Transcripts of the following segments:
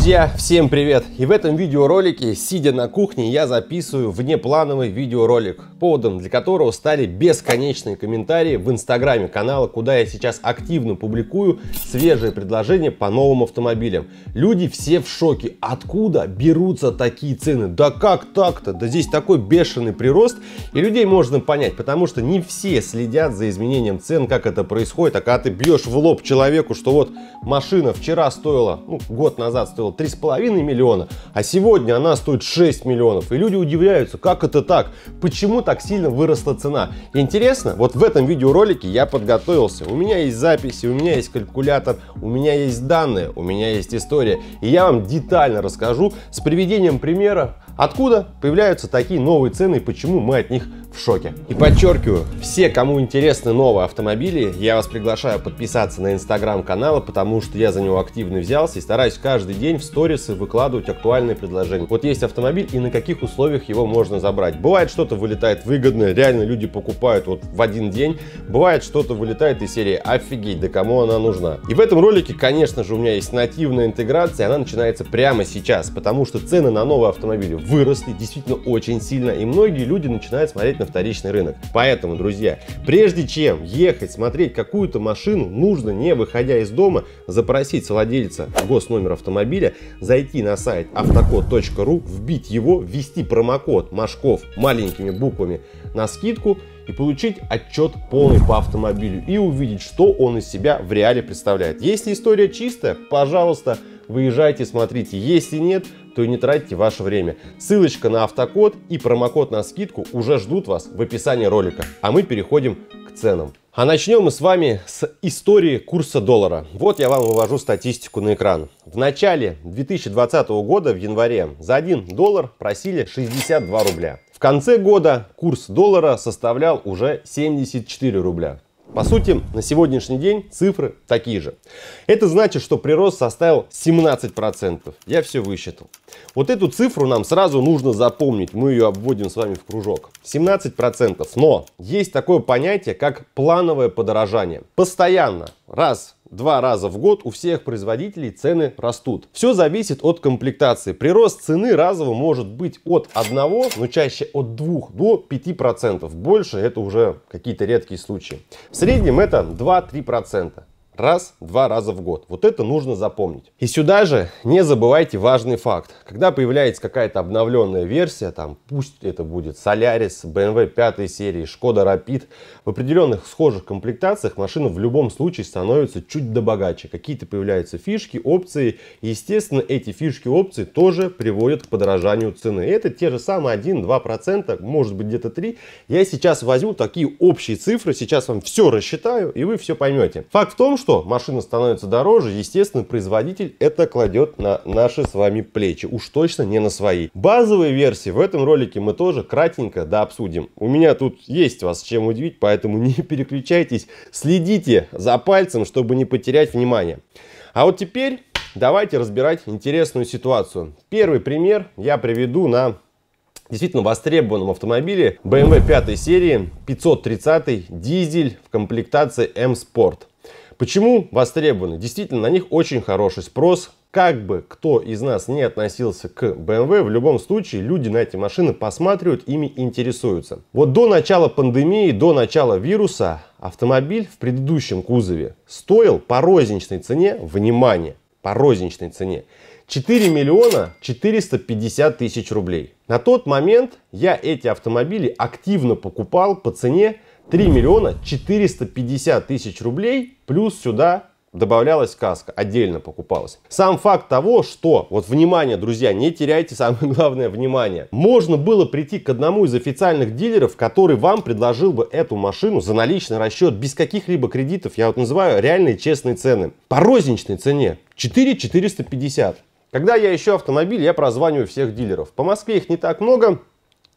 Друзья, всем привет! И в этом видеоролике, сидя на кухне, я записываю внеплановый видеоролик, поводом для которого стали бесконечные комментарии в инстаграме канала, куда я сейчас активно публикую свежие предложения по новым автомобилям. Люди все в шоке. Откуда берутся такие цены? Да как так-то? Да здесь такой бешеный прирост. И людей можно понять, потому что не все следят за изменением цен, как это происходит. А когда ты бьешь в лоб человеку, что вот машина вчера стоила, ну, год назад стоила стоила 3,5 миллиона, а сегодня она стоит 6 миллионов. И люди удивляются, как это так? Почему так сильно выросла цена? Интересно? Вот в этом видеоролике я подготовился. У меня есть записи, у меня есть калькулятор, у меня есть данные, у меня есть история. И я вам детально расскажу с приведением примера, откуда появляются такие новые цены и почему мы от них в шоке. И подчеркиваю, все, кому интересны новые автомобили, я вас приглашаю подписаться на инстаграм канала, потому что я за него активно взялся и стараюсь каждый день в сторисы выкладывать актуальные предложения. Вот есть автомобиль и на каких условиях его можно забрать. Бывает что-то вылетает выгодное, реально люди покупают вот в один день. Бывает что-то вылетает из серии «Офигеть, да кому она нужна?». И в этом ролике, конечно же, у меня есть нативная интеграция, она начинается прямо сейчас, потому что цены на новые автомобили выросли действительно очень сильно, и многие люди начинают смотреть на вторичный рынок. Поэтому, друзья, прежде чем ехать смотреть какую-то машину, нужно, не выходя из дома, запросить владельца госномер автомобиля, зайти на сайт автокод.ру, вбить его, ввести промокод Машков маленькими буквами на скидку и получить отчет полный по автомобилю и увидеть, что он из себя в реале представляет. Если история чистая, пожалуйста, Выезжайте, смотрите. Если нет, то и не тратите ваше время. Ссылочка на автокод и промокод на скидку уже ждут вас в описании ролика. А мы переходим к ценам. А начнем мы с вами с истории курса доллара. Вот я вам вывожу статистику на экран. В начале 2020 года, в январе, за 1 доллар просили 62 рубля. В конце года курс доллара составлял уже 74 рубля. По сути, на сегодняшний день цифры такие же. Это значит, что прирост составил 17%. Я все высчитал. Вот эту цифру нам сразу нужно запомнить. Мы ее обводим с вами в кружок. 17%. Но есть такое понятие, как плановое подорожание. Постоянно, раз два раза в год у всех производителей цены растут. Все зависит от комплектации. Прирост цены разово может быть от 1, но чаще от 2 до 5%. Больше это уже какие-то редкие случаи. В среднем это 2-3% раз-два раза в год. Вот это нужно запомнить. И сюда же не забывайте важный факт. Когда появляется какая-то обновленная версия, там пусть это будет Solaris, BMW 5 серии, Skoda Rapid, в определенных схожих комплектациях машина в любом случае становится чуть добогаче. Какие-то появляются фишки, опции. И, естественно, эти фишки, опции тоже приводят к подорожанию цены. это те же самые 1-2%, может быть где-то 3. Я сейчас возьму такие общие цифры, сейчас вам все рассчитаю, и вы все поймете. Факт в том, что что? Машина становится дороже, естественно, производитель это кладет на наши с вами плечи. Уж точно не на свои. Базовые версии в этом ролике мы тоже кратенько да обсудим. У меня тут есть вас чем удивить, поэтому не переключайтесь. Следите за пальцем, чтобы не потерять внимание. А вот теперь давайте разбирать интересную ситуацию. Первый пример я приведу на действительно востребованном автомобиле BMW 5 серии 530 дизель в комплектации M-Sport. Почему востребованы? Действительно, на них очень хороший спрос. Как бы кто из нас не относился к BMW, эм в любом случае люди на эти машины посматривают, ими интересуются. Вот до начала пандемии, до начала вируса автомобиль в предыдущем кузове стоил по розничной цене, внимание, по розничной цене 4 миллиона 450 тысяч рублей. На тот момент я эти автомобили активно покупал по цене 3 миллиона 450 тысяч рублей плюс сюда добавлялась каска, отдельно покупалась. Сам факт того, что, вот внимание, друзья, не теряйте самое главное внимание, можно было прийти к одному из официальных дилеров, который вам предложил бы эту машину за наличный расчет, без каких-либо кредитов, я вот называю реальные честные цены, по розничной цене 4 450. Когда я ищу автомобиль, я прозваниваю всех дилеров. По Москве их не так много,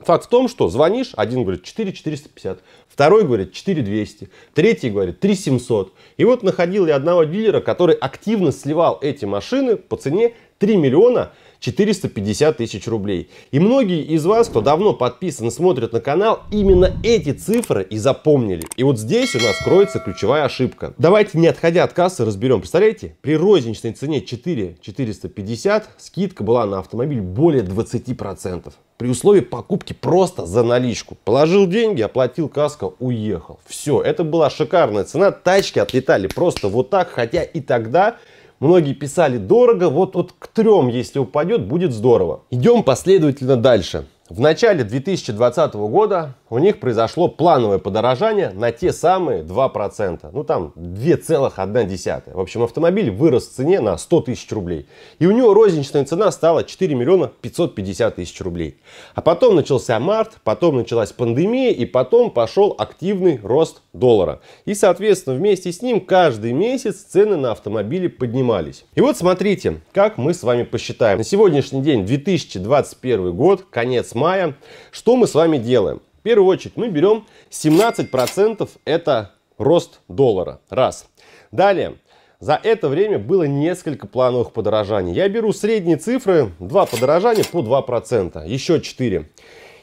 Факт в том, что звонишь, один говорит 4 450, второй говорит 4 200, третий говорит 3 700. И вот находил я одного дилера, который активно сливал эти машины по цене 3 миллиона 450 тысяч рублей. И многие из вас, кто давно подписан, и смотрит на канал, именно эти цифры и запомнили. И вот здесь у нас кроется ключевая ошибка. Давайте, не отходя от кассы, разберем. Представляете, при розничной цене 4 450 скидка была на автомобиль более 20%. При условии покупки просто за наличку. Положил деньги, оплатил каско, уехал. Все, это была шикарная цена. Тачки отлетали просто вот так, хотя и тогда Многие писали дорого, вот, вот к трем, если упадет, будет здорово. Идем последовательно дальше. В начале 2020 года у них произошло плановое подорожание на те самые 2%. Ну там 2,1. В общем, автомобиль вырос в цене на 100 тысяч рублей. И у него розничная цена стала 4 миллиона 550 тысяч рублей. А потом начался март, потом началась пандемия и потом пошел активный рост доллара. И, соответственно, вместе с ним каждый месяц цены на автомобили поднимались. И вот смотрите, как мы с вами посчитаем. На сегодняшний день 2021 год, конец мая, что мы с вами делаем? В первую очередь мы берем 17% это рост доллара. Раз. Далее. За это время было несколько плановых подорожаний. Я беру средние цифры, два подорожания по 2%, еще 4.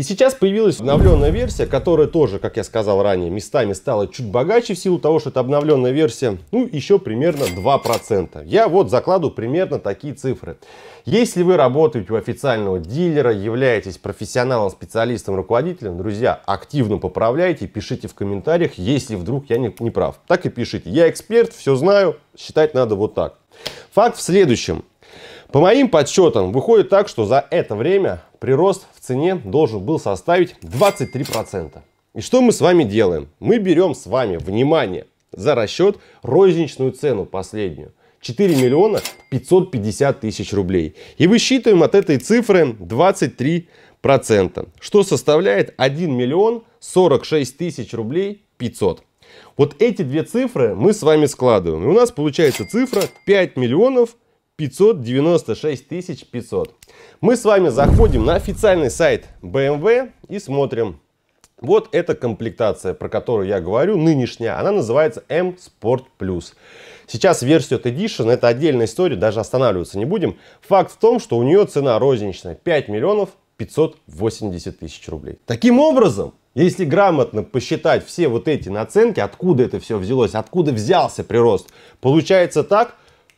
И сейчас появилась обновленная версия, которая тоже, как я сказал ранее, местами стала чуть богаче в силу того, что это обновленная версия, ну еще примерно 2%. Я вот закладу примерно такие цифры. Если вы работаете у официального дилера, являетесь профессионалом, специалистом, руководителем, друзья, активно поправляйте, пишите в комментариях, если вдруг я не, не прав. Так и пишите. Я эксперт, все знаю, считать надо вот так. Факт в следующем. По моим подсчетам, выходит так, что за это время прирост в цене должен был составить 23%. И что мы с вами делаем? Мы берем с вами, внимание, за расчет розничную цену последнюю. 4 миллиона 550 тысяч рублей. И высчитываем от этой цифры 23%, что составляет 1 миллион 46 тысяч рублей 500. Вот эти две цифры мы с вами складываем. И у нас получается цифра 5 миллионов 500 596 500. Мы с вами заходим на официальный сайт BMW эм и смотрим. Вот эта комплектация, про которую я говорю, нынешняя, она называется M Sport Plus. Сейчас версия от Edition, это отдельная история, даже останавливаться не будем. Факт в том, что у нее цена розничная 5 миллионов 580 тысяч рублей. Таким образом, если грамотно посчитать все вот эти наценки, откуда это все взялось, откуда взялся прирост, получается так,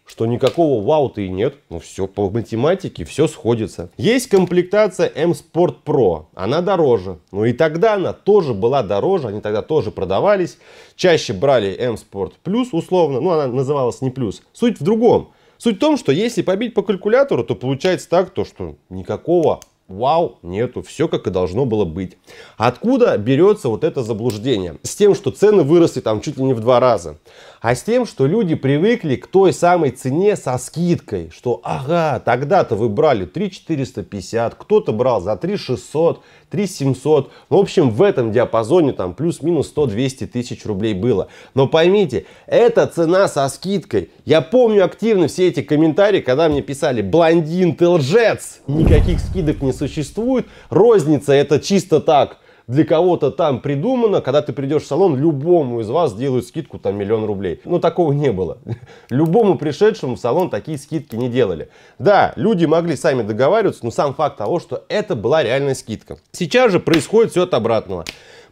что никакого вау-то и нет. Ну все, по математике все сходится. Есть комплектация M-Sport Pro, она дороже. Ну и тогда она тоже была дороже, они тогда тоже продавались. Чаще брали M-Sport Plus условно, ну она называлась не плюс. Суть в другом. Суть в том, что если побить по калькулятору, то получается так, то что никакого Вау, нету, все как и должно было быть. Откуда берется вот это заблуждение? С тем, что цены выросли там чуть ли не в два раза а с тем, что люди привыкли к той самой цене со скидкой, что ага, тогда-то вы брали 3450, кто-то брал за 3600, 3700, ну, в общем, в этом диапазоне там плюс-минус 100-200 тысяч рублей было. Но поймите, это цена со скидкой. Я помню активно все эти комментарии, когда мне писали «блондин, ты лжец!» Никаких скидок не существует, розница это чисто так, для кого-то там придумано, когда ты придешь в салон, любому из вас делают скидку там миллион рублей. Но такого не было. Любому пришедшему в салон такие скидки не делали. Да, люди могли сами договариваться, но сам факт того, что это была реальная скидка. Сейчас же происходит все от обратного.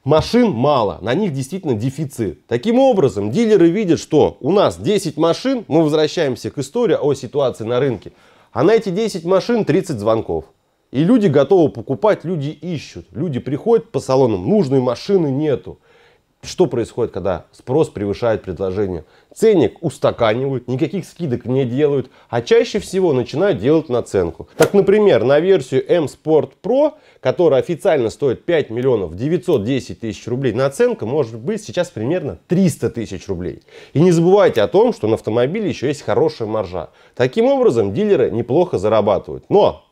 Машин мало, на них действительно дефицит. Таким образом, дилеры видят, что у нас 10 машин, мы возвращаемся к истории о ситуации на рынке, а на эти 10 машин 30 звонков. И люди готовы покупать, люди ищут. Люди приходят по салонам, нужной машины нету. Что происходит, когда спрос превышает предложение? Ценник устаканивают, никаких скидок не делают, а чаще всего начинают делать наценку. Так, например, на версию M Sport Pro, которая официально стоит 5 миллионов 910 тысяч рублей, наценка может быть сейчас примерно 300 тысяч рублей. И не забывайте о том, что на автомобиле еще есть хорошая маржа. Таким образом, дилеры неплохо зарабатывают. Но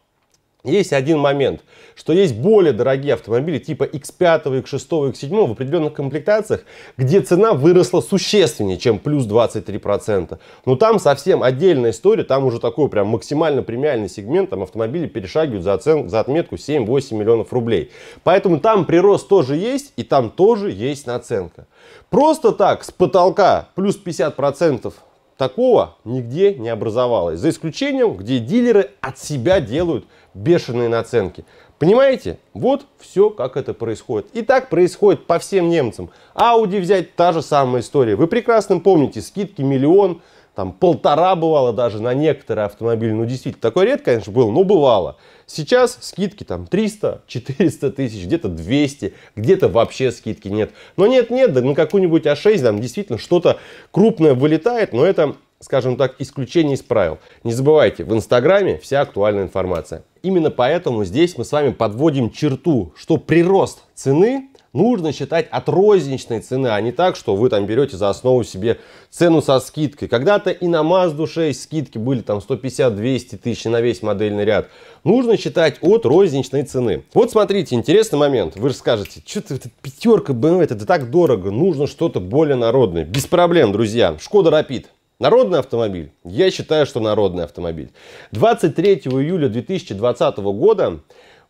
есть один момент, что есть более дорогие автомобили типа X5, X6, X7 в определенных комплектациях, где цена выросла существеннее, чем плюс 23%. Но там совсем отдельная история, там уже такой прям максимально премиальный сегмент, там автомобили перешагивают за, оцен... за отметку 7-8 миллионов рублей. Поэтому там прирост тоже есть, и там тоже есть наценка. Просто так, с потолка плюс 50% такого нигде не образовалось. За исключением, где дилеры от себя делают бешеные наценки. Понимаете? Вот все, как это происходит. И так происходит по всем немцам. Ауди взять, та же самая история. Вы прекрасно помните, скидки миллион, там полтора бывало даже на некоторые автомобили. Ну, действительно, такой редко, конечно, был, но бывало. Сейчас скидки там 300, 400 тысяч, где-то 200, где-то вообще скидки нет. Но нет-нет, да на какую-нибудь А6 там действительно что-то крупное вылетает, но это скажем так, исключение из правил. Не забывайте, в Инстаграме вся актуальная информация. Именно поэтому здесь мы с вами подводим черту, что прирост цены нужно считать от розничной цены, а не так, что вы там берете за основу себе цену со скидкой. Когда-то и на Mazda 6 скидки были там 150-200 тысяч на весь модельный ряд. Нужно считать от розничной цены. Вот смотрите, интересный момент. Вы же скажете, что-то эта пятерка BMW, это так дорого, нужно что-то более народное. Без проблем, друзья. Шкода Рапид. Народный автомобиль? Я считаю, что народный автомобиль. 23 июля 2020 года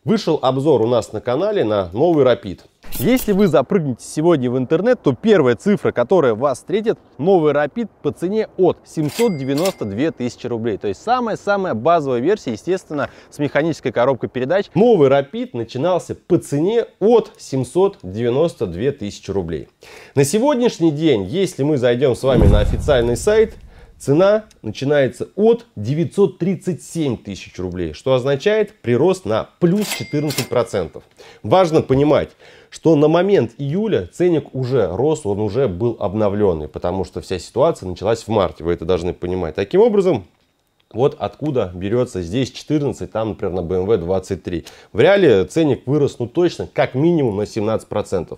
Вышел обзор у нас на канале на новый Rapid. Если вы запрыгнете сегодня в интернет, то первая цифра, которая вас встретит, новый Rapid по цене от 792 тысячи рублей. То есть самая-самая базовая версия, естественно, с механической коробкой передач. Новый Rapid начинался по цене от 792 тысячи рублей. На сегодняшний день, если мы зайдем с вами на официальный сайт, Цена начинается от 937 тысяч рублей, что означает прирост на плюс 14%. Важно понимать, что на момент июля ценник уже рос, он уже был обновленный, потому что вся ситуация началась в марте, вы это должны понимать. Таким образом, вот откуда берется здесь 14, там, например, на BMW 23. В реале ценник вырос, ну точно, как минимум на 17%.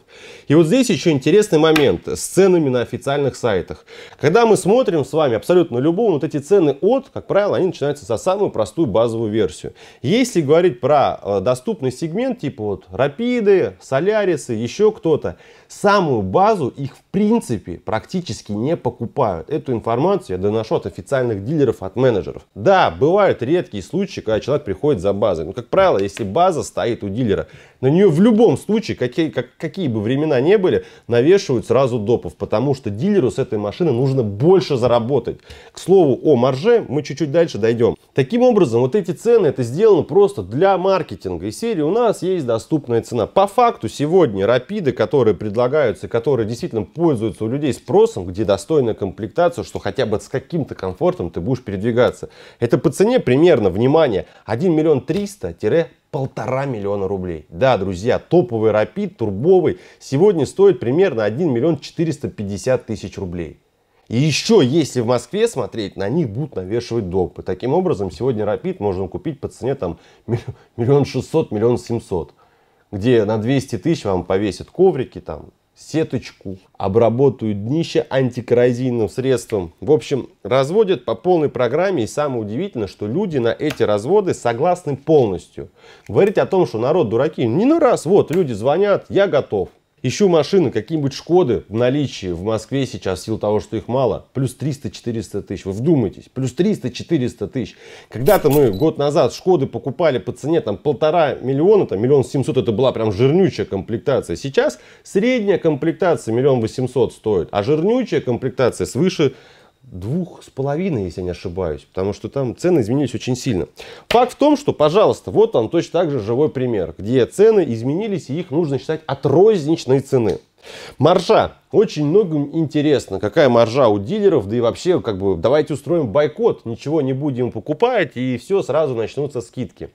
И вот здесь еще интересный момент с ценами на официальных сайтах. Когда мы смотрим с вами абсолютно любого, вот эти цены от, как правило, они начинаются за самую простую базовую версию. Если говорить про э, доступный сегмент, типа вот Рапиды, Солярисы, еще кто-то, самую базу их в принципе практически не покупают. Эту информацию я доношу от официальных дилеров, от менеджеров продуктов. Да, бывают редкие случаи, когда человек приходит за базой. Но, как правило, если база стоит у дилера, на нее в любом случае, какие, как, какие бы времена ни были, навешивают сразу допов, потому что дилеру с этой машины нужно больше заработать. К слову, о марже мы чуть-чуть дальше дойдем. Таким образом, вот эти цены, это сделано просто для маркетинга. И серии у нас есть доступная цена. По факту, сегодня рапиды, которые предлагаются, которые действительно пользуются у людей спросом, где достойная комплектация, что хотя бы с каким-то комфортом ты будешь передвигаться. Это по цене примерно, внимание, 1 миллион 300 полтора миллиона рублей. Да, друзья, топовый рапид, турбовый, сегодня стоит примерно 1 миллион 450 тысяч рублей. И еще, если в Москве смотреть, на них будут навешивать допы. таким образом, сегодня Рапид можно купить по цене там миллион шестьсот, миллион семьсот, где на 200 тысяч вам повесят коврики, там, сеточку, обработают днище антикоррозийным средством. В общем, разводят по полной программе. И самое удивительное, что люди на эти разводы согласны полностью. Говорить о том, что народ дураки, не на раз. Вот, люди звонят, я готов. Ищу машины, какие-нибудь Шкоды в наличии в Москве сейчас, в силу того, что их мало, плюс 300-400 тысяч. Вы вдумайтесь, плюс 300-400 тысяч. Когда-то мы год назад Шкоды покупали по цене там полтора миллиона, там миллион семьсот, это была прям жирнючая комплектация. Сейчас средняя комплектация миллион восемьсот стоит, а жирнючая комплектация свыше двух с половиной, если я не ошибаюсь, потому что там цены изменились очень сильно. Факт в том, что, пожалуйста, вот вам точно так же живой пример, где цены изменились, и их нужно считать от розничной цены. Маржа. Очень многим интересно, какая маржа у дилеров, да и вообще, как бы, давайте устроим бойкот, ничего не будем покупать, и все, сразу начнутся скидки.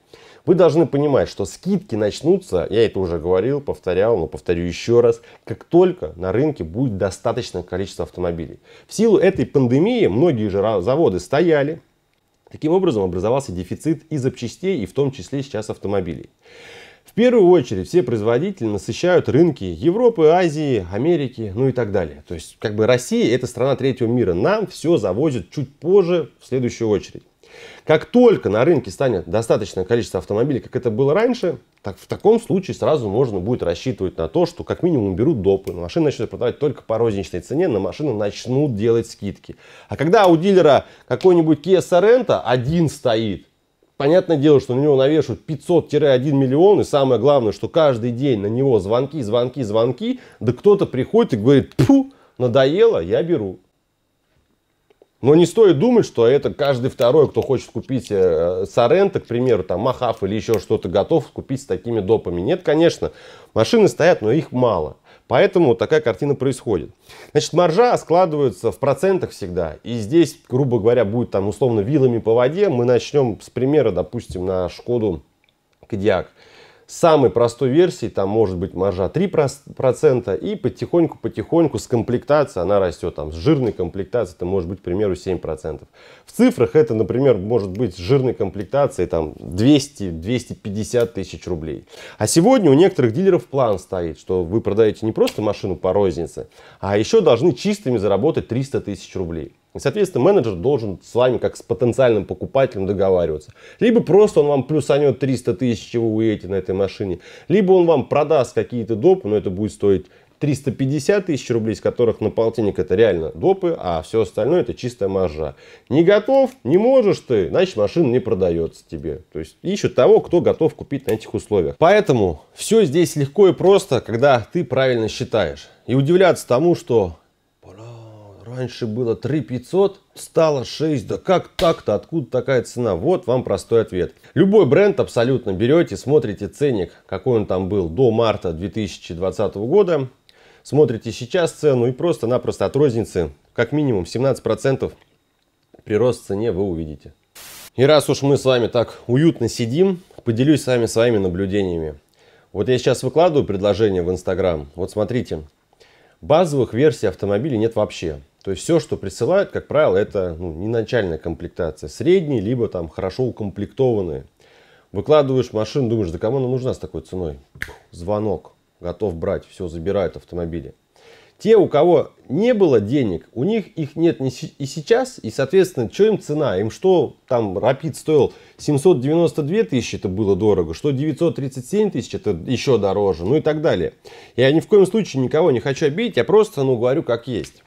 Вы должны понимать, что скидки начнутся, я это уже говорил, повторял, но повторю еще раз, как только на рынке будет достаточное количество автомобилей. В силу этой пандемии многие же заводы стояли, Таким образом образовался дефицит и запчастей, и в том числе сейчас автомобилей. В первую очередь все производители насыщают рынки Европы, Азии, Америки, ну и так далее. То есть как бы Россия это страна третьего мира, нам все завозят чуть позже в следующую очередь. Как только на рынке станет достаточное количество автомобилей, как это было раньше, так в таком случае сразу можно будет рассчитывать на то, что как минимум берут допы, но машины начнут продавать только по розничной цене, на машину начнут делать скидки. А когда у дилера какой-нибудь Kia Sorento один стоит, понятное дело, что на него навешивают 500-1 миллион, и самое главное, что каждый день на него звонки, звонки, звонки, да кто-то приходит и говорит, пфу, надоело, я беру. Но не стоит думать, что это каждый второй, кто хочет купить э, Соренто, к примеру, там Махаф или еще что-то, готов купить с такими допами. Нет, конечно, машины стоят, но их мало. Поэтому такая картина происходит. Значит, маржа складывается в процентах всегда. И здесь, грубо говоря, будет там условно вилами по воде. Мы начнем с примера, допустим, на Шкоду Кодиак самой простой версии там может быть маржа 3%, и потихоньку-потихоньку с комплектацией она растет. Там, с жирной комплектацией это может быть, к примеру, 7%. В цифрах это, например, может быть с жирной комплектацией там 200-250 тысяч рублей. А сегодня у некоторых дилеров план стоит, что вы продаете не просто машину по рознице, а еще должны чистыми заработать 300 тысяч рублей. И, соответственно, менеджер должен с вами, как с потенциальным покупателем, договариваться. Либо просто он вам плюсанет 300 тысяч, чего вы едете на этой машине. Либо он вам продаст какие-то допы, но это будет стоить 350 тысяч рублей, из которых на полтинник это реально допы, а все остальное это чистая маржа. Не готов, не можешь ты, значит машина не продается тебе. То есть ищут того, кто готов купить на этих условиях. Поэтому все здесь легко и просто, когда ты правильно считаешь. И удивляться тому, что Раньше было 3 500, стало 6. Да как так-то? Откуда такая цена? Вот вам простой ответ. Любой бренд абсолютно берете, смотрите ценник, какой он там был до марта 2020 года. Смотрите сейчас цену и просто-напросто от розницы как минимум 17% прирост в цене вы увидите. И раз уж мы с вами так уютно сидим, поделюсь с вами своими наблюдениями. Вот я сейчас выкладываю предложение в Инстаграм. Вот смотрите, базовых версий автомобилей нет вообще. То есть все, что присылают, как правило, это ну, не начальная комплектация, средний, либо там хорошо укомплектованные. Выкладываешь машину, думаешь, да кому она нужна с такой ценой? Звонок, готов брать, все, забирают автомобили. Те, у кого не было денег, у них их нет и сейчас, и, соответственно, что им цена? Им что там Рапид стоил 792 тысячи, это было дорого, что 937 тысяч, это еще дороже, ну и так далее. Я ни в коем случае никого не хочу обидеть, я просто, ну, говорю, как есть.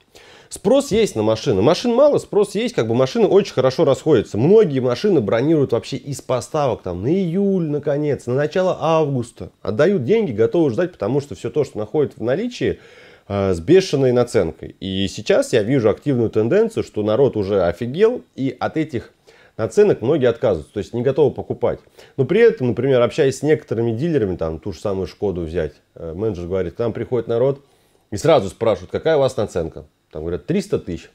Спрос есть на машины. Машин мало, спрос есть, как бы машины очень хорошо расходятся. Многие машины бронируют вообще из поставок там на июль, наконец, на начало августа. Отдают деньги, готовы ждать, потому что все то, что находят в наличии, э, с бешеной наценкой. И сейчас я вижу активную тенденцию, что народ уже офигел, и от этих наценок многие отказываются, то есть не готовы покупать. Но при этом, например, общаясь с некоторыми дилерами, там ту же самую Шкоду взять, э, менеджер говорит, к нам приходит народ и сразу спрашивают, какая у вас наценка. Там говорят, 300 тысяч.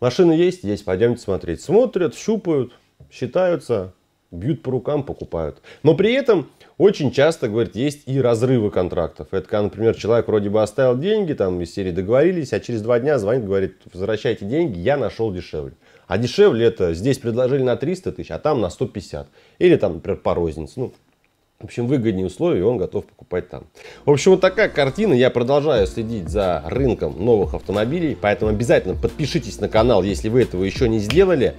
Машины есть? Есть, пойдемте смотреть. Смотрят, щупают, считаются, бьют по рукам, покупают. Но при этом очень часто, говорит, есть и разрывы контрактов. Это когда, например, человек вроде бы оставил деньги, там из серии договорились, а через два дня звонит, говорит, возвращайте деньги, я нашел дешевле. А дешевле это здесь предложили на 300 тысяч, а там на 150. Или там, например, по рознице. Ну, в общем, выгоднее условия, и он готов покупать там. В общем, вот такая картина. Я продолжаю следить за рынком новых автомобилей, поэтому обязательно подпишитесь на канал, если вы этого еще не сделали.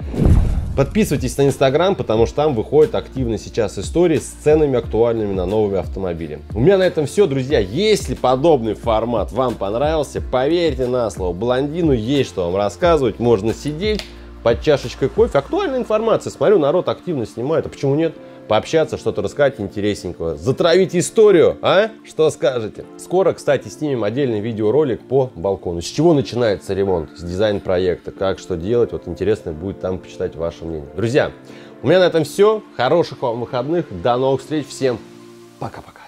Подписывайтесь на Инстаграм, потому что там выходят активно сейчас истории с ценами актуальными на новые автомобили. У меня на этом все, друзья. Если подобный формат вам понравился, поверьте на слово, блондину есть что вам рассказывать, можно сидеть под чашечкой кофе. Актуальная информация. Смотрю, народ активно снимает, а почему нет? пообщаться, что-то рассказать интересненького, затравить историю, а? Что скажете? Скоро, кстати, снимем отдельный видеоролик по балкону. С чего начинается ремонт? С дизайн-проекта, как, что делать, вот интересно будет там почитать ваше мнение. Друзья, у меня на этом все. Хороших вам выходных. До новых встреч. Всем пока-пока.